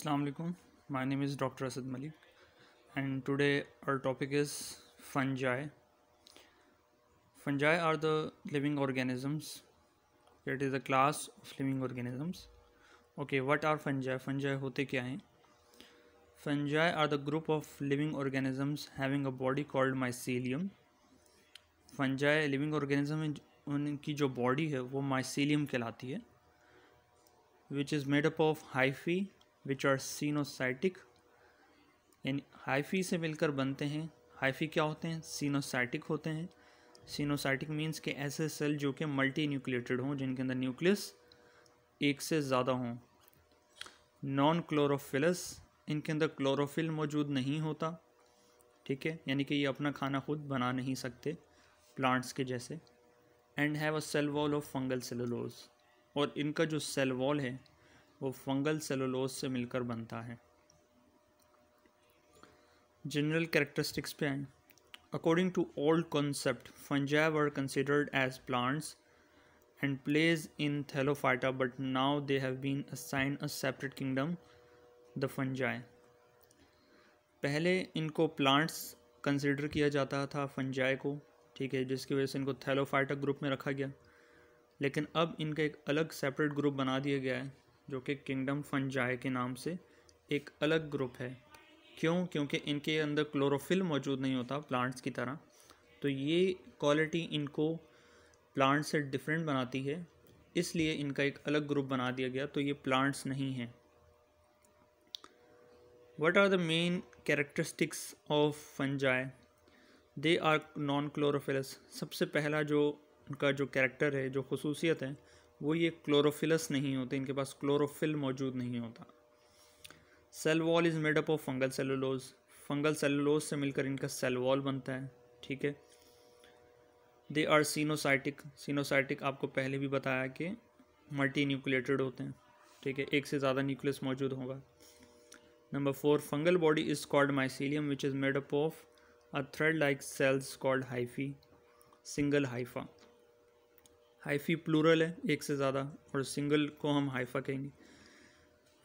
Assalamualaikum. My name is Dr. Asad Malik, and today our topic is fungi. Fungi are the living organisms. It is a class of living organisms. Okay, what are fungi? Fungi होते क्या हैं? Fungi are the group of living organisms having a body called mycelium. Fungi living organism उनकी जो body है वो mycelium कहलाती है, which is made up of hyphae which are coenocytic यानी हाइफी से मिलकर बनते हैं हाइफी क्या होते हैं सीनोसाइटिक होते हैं सीनोसाइटिक मीन्स के ऐसे सेल जो कि मल्टी न्यूक्टेड हों जिनके अंदर न्यूक्लियस एक से ज़्यादा हों नॉन क्लोरोफिलस इनके अंदर क्लोरोफिल मौजूद नहीं होता ठीक है यानी कि ये अपना खाना खुद बना नहीं सकते प्लांट्स के जैसे and have a cell wall of fungal cellulose और इनका जो सेल वॉल है वो फंगल सेलुलोज से मिलकर बनता है जनरल कैरेक्टरिस्टिक्स पे आए according to old concept fungi are considered as plants and placed in thallophyta but now they have been assigned a separate kingdom the fungi पहले इनको प्लांट्स कंसिडर किया जाता था फंजाए को ठीक है जिसकी वजह से इनको थैलोफाइटा ग्रुप में रखा गया लेकिन अब इनका एक अलग सेपरेट ग्रुप बना दिया गया है जो कि किंगडम फंजाए के नाम से एक अलग ग्रुप है क्यों क्योंकि इनके अंदर क्लोरोफिल मौजूद नहीं होता प्लांट्स की तरह तो ये क्वालिटी इनको प्लांट से डिफरेंट बनाती है इसलिए इनका एक अलग ग्रुप बना दिया गया तो ये प्लांट्स नहीं हैं what are the main characteristics of fungi they are non chlorophyllous सबसे पहला जो उनका जो कैरेक्टर है जो खसूसियत है वो ये क्लोरोफिलस नहीं होते इनके पास क्लोरोफिल मौजूद नहीं होता cell wall is made up of fungal cellulose fungal cellulose से मिलकर इनका सेल वॉल बनता है ठीक है दे आर सीनोसाइटिक सीनोसाइटिक आपको पहले भी बताया कि मल्टी न्यूक्लेटेड होते हैं ठीक है एक से ज़्यादा न्यूक्लियस मौजूद होगा number four fungal body is called mycelium which is made up of a thread like cells called hyphae single hypha hyphae plural है एक से ज़्यादा और सिंगल को हम हाइफा कहेंगे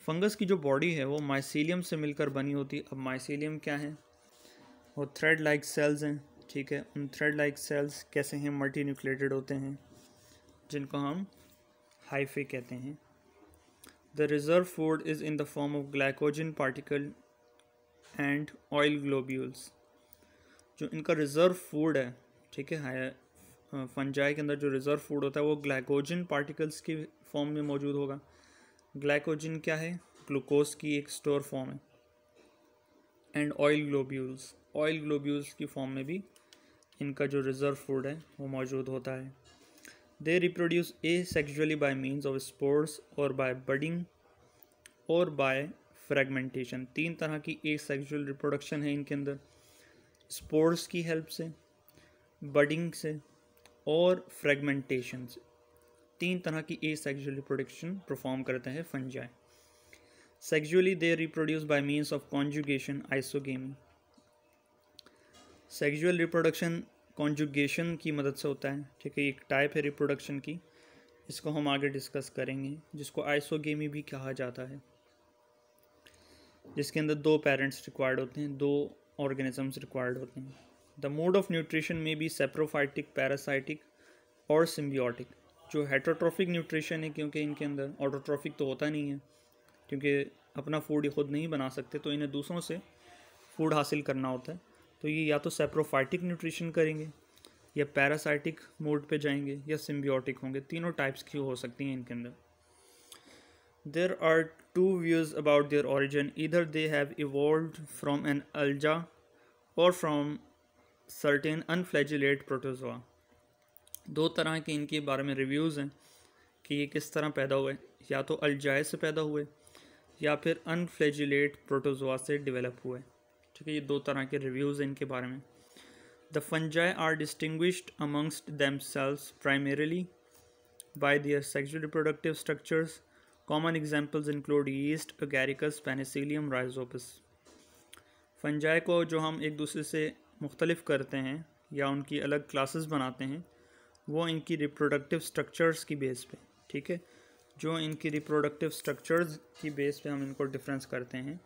फंगस की जो बॉडी है वो माइसीलियम से मिलकर बनी होती है अब माइसीलियम क्या है वो थ्रेड लाइक सेल्स हैं ठीक है उन थ्रेड लाइक सेल्स कैसे हैं मल्टी न्यूक्लेटेड होते हैं जिनको हम हाइफे कहते हैं the reserve food is in the form of glycogen particle and oil globules जो इनका रिज़र्व फूड है ठीक है फंजाई के अंदर जो रिज़र्व फूड होता है वो ग्लाइकोजन पार्टिकल्स की फॉर्म में मौजूद होगा ग्लाइकोजन क्या है ग्लूकोज की एक स्टोर फॉर्म है and oil globules oil globules की फॉर्म में भी इनका जो रिज़र्व फूड है वो मौजूद होता है they reproduce asexually by means of spores और बाय बडिंग और बाय फ्रेगमेंटेशन तीन तरह की ए सेक्चुअल रिप्रोडक्शन है इनके अंदर स्पोर्ट्स की हेल्प से बडिंग से और फ्रेगमेंटेशन तीन तरह की ए सेक्जुअल रिप्रोडक्शन परफॉर्म करते हैं fungi sexually they reproduce by means of conjugation isogamy sexual reproduction conjugation की मदद से होता है ठीक है एक टाइप है रिप्रोडक्शन की इसको हम आगे डिस्कस करेंगे जिसको आइसोगेमी भी कहा जाता है जिसके अंदर दो पेरेंट्स रिक्वायर्ड होते हैं दो ऑर्गेनिजम्स रिक्वायर्ड होते हैं द मोड ऑफ न्यूट्रिशन में बी सेप्रोफाइटिक पैरासाइटिक और सिम्बियोटिक जो हेट्रोट्रॉफिक न्यूट्रिशन है क्योंकि इनके अंदर ऑटोट्रॉफिक तो होता नहीं है क्योंकि अपना फूड खुद नहीं बना सकते तो इन्हें दूसरों से फूड हासिल करना होता है तो ये या तो सेप्रोफाइटिक न्यूट्रिशन करेंगे या पैरासाइटिक मोड पे जाएंगे या सिम्बियोटिक होंगे तीनों टाइप्स की हो सकती हैं इनके अंदर there are two views about their origin either they have evolve from an alga और फ्राम सर्टेन अनफ्लैजिलेट प्रोटोजोआ दो तरह के इनके बारे में रिव्यूज़ हैं कि ये किस तरह पैदा हुए या तो अलजाय से पैदा हुए या फिर अनफ्लेजुलेट प्रोटोजोआ से डेवलप हुए ठीक है ये दो तरह के रिव्यूज़ हैं इनके बारे में the fungi are distinguished amongst themselves primarily by their sexual reproductive structures common examples include yeast Agaricus penicillium, Rhizopus fungi को जो हम एक दूसरे से मुख्तलफ़ करते हैं या उनकी अलग क्लासेस बनाते हैं वो इनकी रिप्रोडक्टिव स्ट्रक्चर्स की बेस पे ठीक है जो इनकी रिप्रोडक्टिव स्ट्रक्चर्स की बेस पे हम इनको डिफरेंस करते हैं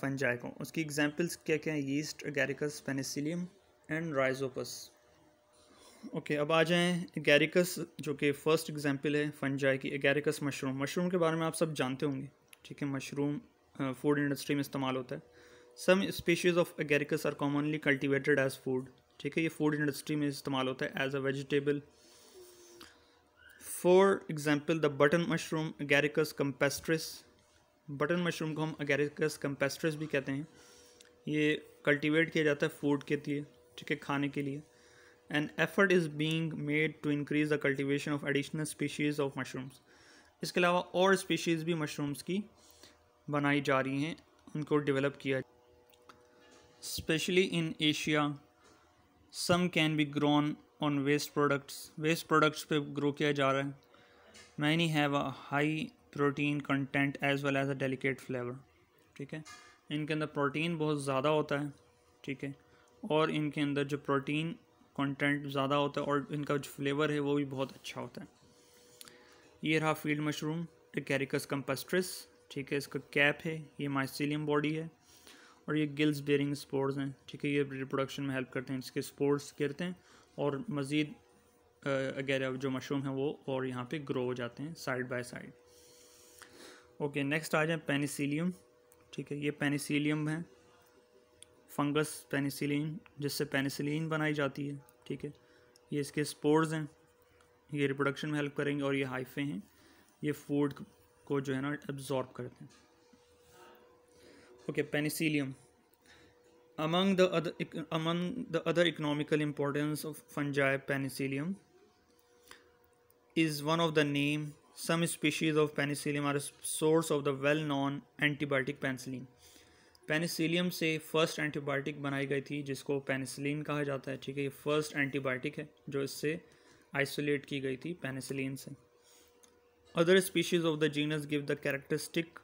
फ़नजाए को उसकी एग्जांपल्स क्या क्या हैं yeast Agaricus Penicillium and Rhizopus okay अब आ जाएँ गैरिकस जो कि फ़र्स्ट एग्जांपल है फंजाई की गैरिकस मशरूम मशरूम के बारे में आप सब जानते होंगे ठीक है मशरूम फूड इंडस्ट्री में इस्तेमाल होता है some species of Agaricus are commonly cultivated as food ठीक है ये फूड इंडस्ट्री में इस्तेमाल होता है as a vegetable for example the button mushroom Agaricus campestris button mushroom को हम एगेरिकस कम्पेस्ट्रिस भी कहते हैं ये कल्टिवेट किया जाता है फूड के लिए ठीक है खाने के लिए and effort is being made to increase the cultivation of additional species of mushrooms इसके अलावा और स्पीशीज़ भी मशरूम्स की बनाई जा रही हैं उनको डेवलप किया especially in Asia. Some can be grown on waste products. Waste products पे grow किया जा रहा है Many have a high protein content as well as a delicate flavor. ठीक है इनके अंदर प्रोटीन बहुत ज़्यादा होता है ठीक है और इनके अंदर जो प्रोटीन content ज़्यादा होता है और इनका जो फ्लेवर है वो भी बहुत अच्छा होता है ये रहा फील्ड मशरूम कैरिकस कम्पस्ट्रिस ठीक है इसका कैप है ये माइसिलियम बॉडी है और ये गिल्स बेरिंग स्पोर्स हैं ठीक है ये रिप्रोडक्शन में हेल्प करते हैं इसके स्पोर्ट्स गिरते हैं और मज़ीद वगैरह जो मशरूम है वो और यहाँ पे ग्रो हो जाते हैं side by side okay next आ जाए पेनिसिलियम ठीक है ये पेनिसिलियम है फंगस पेनिसिलिन जिससे पेनिसिलिन बनाई जाती है ठीक है ये इसके स्पोर्स हैं ये रिप्रोडक्शन में हेल्प करेंगे और ये हाइफे हैं ये फूड को जो है ना एब्ज़ॉर्ब करते हैं okay Penicillium among the other among the other economical importance of fungi Penicillium is one of the name some species of Penicillium are source of the well known antibiotic penicillin Penicillium से first antibiotic बनाई गई थी जिसको penicillin कहा जाता है ठीक है ये फर्स्ट एंटीबायोटिक है जो इससे आइसोलेट की गई थी पेनिसिलिन से other species of the genus give the characteristic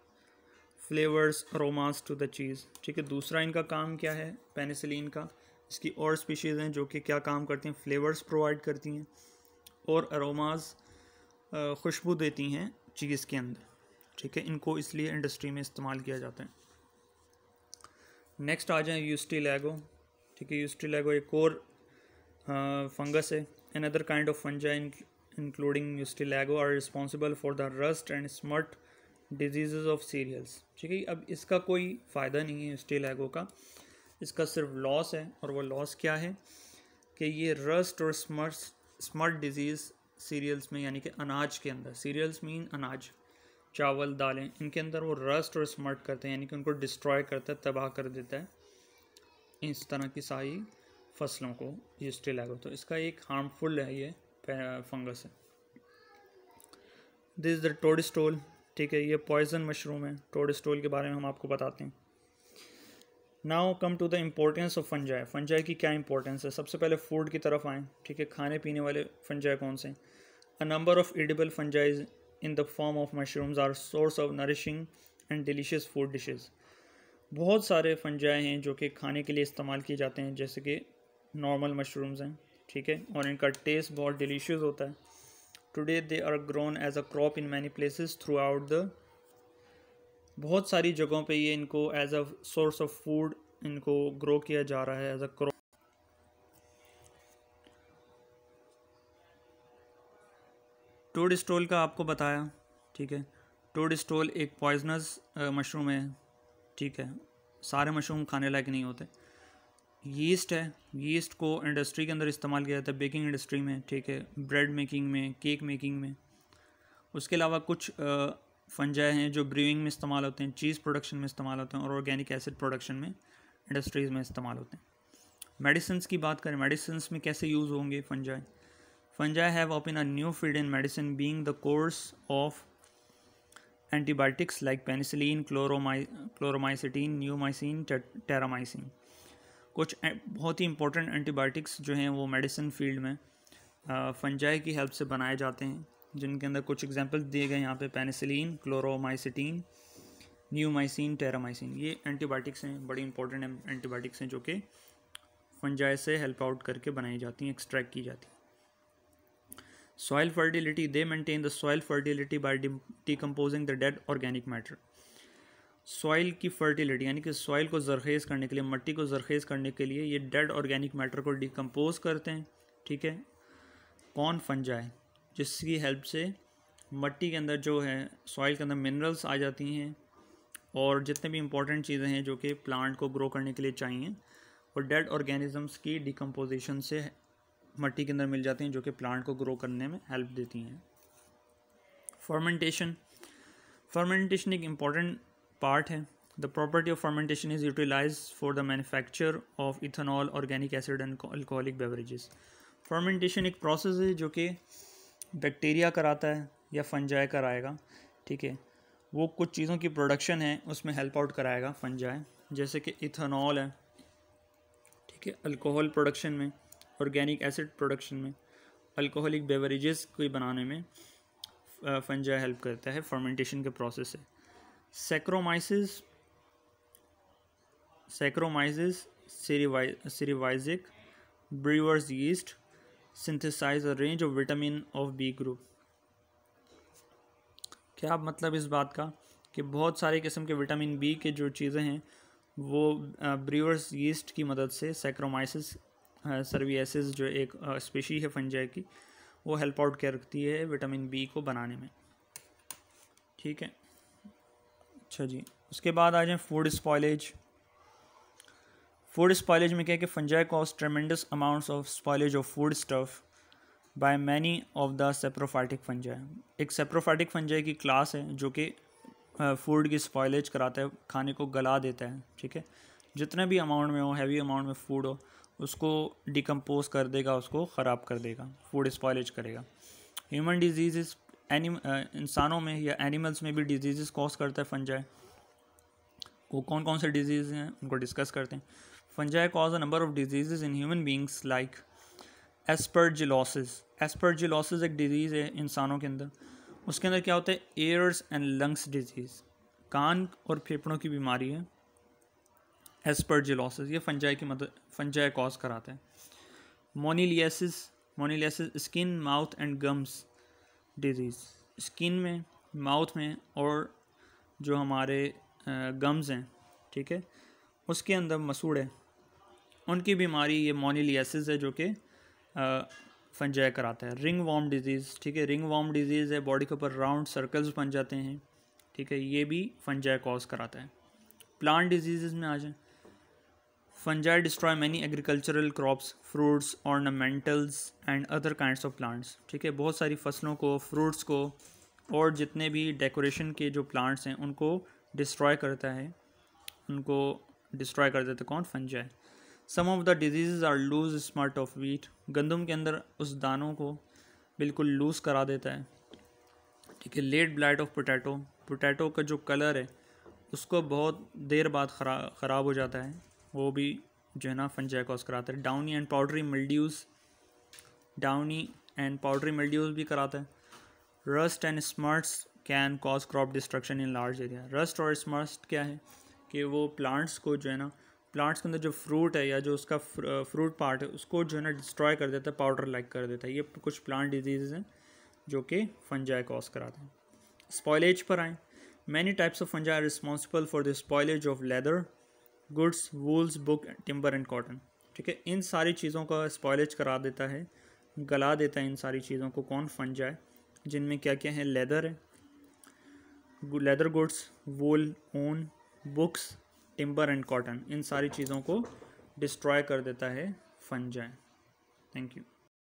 flavours aromas to the cheese ठीक है दूसरा इनका काम क्या है पेनिसिलिन का इसकी और स्पीशीज़ हैं जो कि क्या काम करती हैं फ्लेवर्स प्रोवाइड करती हैं और अरोमास खुशबू देती हैं चीज़ के अंदर ठीक है इनको इसलिए इंडस्ट्री में इस्तेमाल किया जाता है नेक्स्ट आ जाए यूस्टी लैगो ठीक है यूस्टी लैगो एक और फंगस है another kind of fungi including लैगो are responsible for the rust and smut disease of cereals ठीक है अब इसका कोई फ़ायदा नहीं है स्टील एगो का इसका सिर्फ लॉस है और वो लॉस क्या है कि ये रस्ट और स्मर्ट स्मर्ट डिजीज़ सीरियल्स में यानी कि अनाज के अंदर सीरियल्स मीन अनाज चावल दालें इनके अंदर वो रस्ट और स्मर्ट करते हैं यानी कि उनको डिस्ट्रॉय करता है तबाह कर देता है इस तरह की सारी फसलों को ये स्टील एगो तो इसका एक हार्मफुल है ये फंगस है दिस द टोडिस्टोल ठीक है ये पॉइजन मशरूम है टोड स्टोल के बारे में हम आपको बताते हैं now come to the importance of fungi fungi की क्या इंपॉर्टेंस है सबसे पहले फूड की तरफ आएँ ठीक है खाने पीने वाले फंजाए कौन से a number of edible fungi in the form of mushrooms are source of nourishing and delicious food dishes बहुत सारे फंजाए हैं जो कि खाने के लिए इस्तेमाल किए जाते हैं जैसे कि नॉर्मल मशरूम्स हैं ठीक है और इनका टेस्ट बहुत डिलीशियस होता है they are grown as a crop in many places throughout the बहुत सारी जगहों पे ये इनको as a source of food इनको ग्रो किया जा रहा है as a crop toadstool का आपको बताया ठीक है टोड स्टोल एक पॉइजनस मशरूम है ठीक है सारे मशरूम खाने लायक नहीं होते यीस्ट है यीस्ट को इंडस्ट्री के अंदर इस्तेमाल किया जाता है बेकिंग इंडस्ट्री में ठीक है ब्रेड मेकिंग में केक मेकिंग में उसके अलावा कुछ फंजाए हैं जो ब्रीविंग में इस्तेमाल होते हैं चीज़ प्रोडक्शन में इस्तेमाल होते हैं और ऑर्गेनिक एसिड प्रोडक्शन में इंडस्ट्रीज़ में इस्तेमाल होते हैं मेडिसिन की बात करें मेडिसिन में कैसे यूज़ होंगे fungi fungi have open a new field in medicine being the course of antibiotics like penicillin chloromy chloromycetin neomycin terramycin कुछ बहुत ही इंपॉर्टेंट एंटीबायोटिक्स जो हैं वो मेडिसिन फील्ड में फंजाई की हेल्प से बनाए जाते हैं जिनके अंदर कुछ एग्ज़ाम्पल्स दिए गए यहाँ पे पेनिसिलिन क्लोरोमाइसिटीन न्यूमाइसिन टेरामाइसिन ये एंटीबायोटिक्स हैं बड़ी इंपॉर्टेंट एंटीबायोटिक्स हैं जो कि फंजाए से हेल्प आउट करके बनाई जाती हैं एक्सट्रैक्ट की जाती हैं soil fertility they maintain the soil fertility by decomposing the dead organic matter soil की फर्टिलिटी यानी कि सॉइल को जरखेज़ करने के लिए मट्टी को जरखेज़ करने के लिए ये डेड ऑर्गेनिक मैटर को डिकम्पोज करते हैं ठीक है कौन फंजाए जिसकी हेल्प से मट्टी के अंदर जो है सॉइल के अंदर मिनरल्स आ जाती हैं और जितने भी इंपॉर्टेंट चीज़ें हैं जो कि प्लांट को ग्रो करने के लिए चाहिए और डेड ऑर्गेनिजम्स की डिकम्पोजिशन से मट्टी के अंदर मिल जाती हैं जो कि प्लांट को ग्रो करने में हेल्प देती हैं फर्मेंटेशन फर्मेंटेशन एक इम्पॉर्टेंट पार्ट है the property of fermentation is utilise for the manufacture of ethanol organic acid and alcoholic beverages fermentation एक प्रोसेस है जो कि बैक्टीरिया कराता है या फंजाय कराएगा ठीक है वो कुछ चीज़ों की प्रोडक्शन है उसमें हेल्प आउट कराएगा फंजाय जैसे कि इथेनॉल है ठीक है अल्कोहल प्रोडक्शन में ऑर्गेनिक एसिड प्रोडक्शन में अल्कोहलिक बेवरेजेस को बनाने में फंजा हेल्प करता है फर्मेंटेशन के प्रोसेस से Saccharomyces Saccharomyces cerevisiae brewer's yeast synthesise a range of vitamin of B group क्या आप मतलब इस बात का कि बहुत सारे किस्म के विटामिन बी के जो चीज़ें हैं वो ब्रीवर्स यीस्ट की मदद से सेक्रोमाइसिस सर्वियसिस जो एक स्पेशी है फंजय की वो हेल्प आउट कर रखती है विटामिन बी को बनाने में ठीक है अच्छा जी उसके बाद आ जाए फूड स्पॉयलेज फूड स्पॉयलेज में क्या है कि fungi cause tremendous amounts of spoilage of food stuff by many of the saprophytic fungi एक सेप्रोफाइटिक फंजाई की क्लास है जो कि फूड की स्पॉयलेज कराता है खाने को गला देता है ठीक है जितने भी अमाउंट में हो हैवी अमाउंट में फूड हो उसको डिकम्पोज कर देगा उसको ख़राब कर देगा फूड स्पॉयलेज करेगा ह्यूमन डिजीज़ एनिम इंसानों में या एनिमल्स में भी डिजीज़ कॉज करता है फंजाई वो कौन कौन से डिजीज़ हैं उनको डिस्कस करते हैं fungi cause a number of diseases in human beings like aspergillosis aspergillosis एक डिजीज़ है इंसानों के अंदर उसके अंदर क्या होता है एयर्स एंड लंग्स डिजीज़ कान और फेफड़ों की बीमारी है एस्परजिलोसिस ये फंजाई की मदद फंजाई कॉज कराते हैं moniliasis moniliasis skin mouth and gums disease skin में माउथ में और जो हमारे गम्स हैं ठीक है उसके अंदर मसूड़ है उनकी बीमारी ये मोनिलियासिस है जो कि फंजाई कराता है रिंग वॉम डिज़ीज़ ठीक है रिंग वॉम डिज़ीज़ है बॉडी के ऊपर राउंड सर्कल्स बन जाते हैं ठीक है ये भी फंजाई कॉज कराता है प्लांट डिजीज़ में आ जाए Fungi destroy many agricultural crops fruits ornamentals and other kinds of plants ठीक है बहुत सारी फसलों को फ्रूट्स को और जितने भी डेकोरेशन के जो प्लांट्स हैं उनको डिस्ट्रॉय करता है उनको डिस्ट्रॉय कर देता है कौन fungi some of the disease are loose smut of wheat गंदम के अंदर उस दानों को बिल्कुल लूज़ करा देता है ठीक है late blight of potato potato का जो कलर है उसको बहुत देर बाद ख़राब हो जाता है वो भी जो है ना फंजाई कॉज कराता है downy and powdery mildews downy and powdery mildews भी कराता है rust and smuts can cause crop destruction in large area rust और स्मर्स्ट क्या है कि वो प्लांट्स को जो है ना प्लांट्स के अंदर जो फ्रूट है या जो उसका फ्रूट पार्ट है उसको जो है ना डिस्ट्रॉय कर देता है पाउडर लाइक कर देता है ये कुछ प्लांट डिजीज हैं जो कि फंजाई कॉज कराते हैं स्पॉयलेज पर आए many types of fungi are responsible for the spoilage of leather goods wools book timber and cotton ठीक है इन सारी चीज़ों का स्पॉयलेज करा देता है गला देता है इन सारी चीज़ों को कौन फंड जाए जिनमें क्या क्या है लेदर है लेदर गुड्स वूल ऊन बुक्स टिम्बर एंड कॉटन इन सारी चीज़ों को डिस्ट्रॉय कर देता है जाए थैंक यू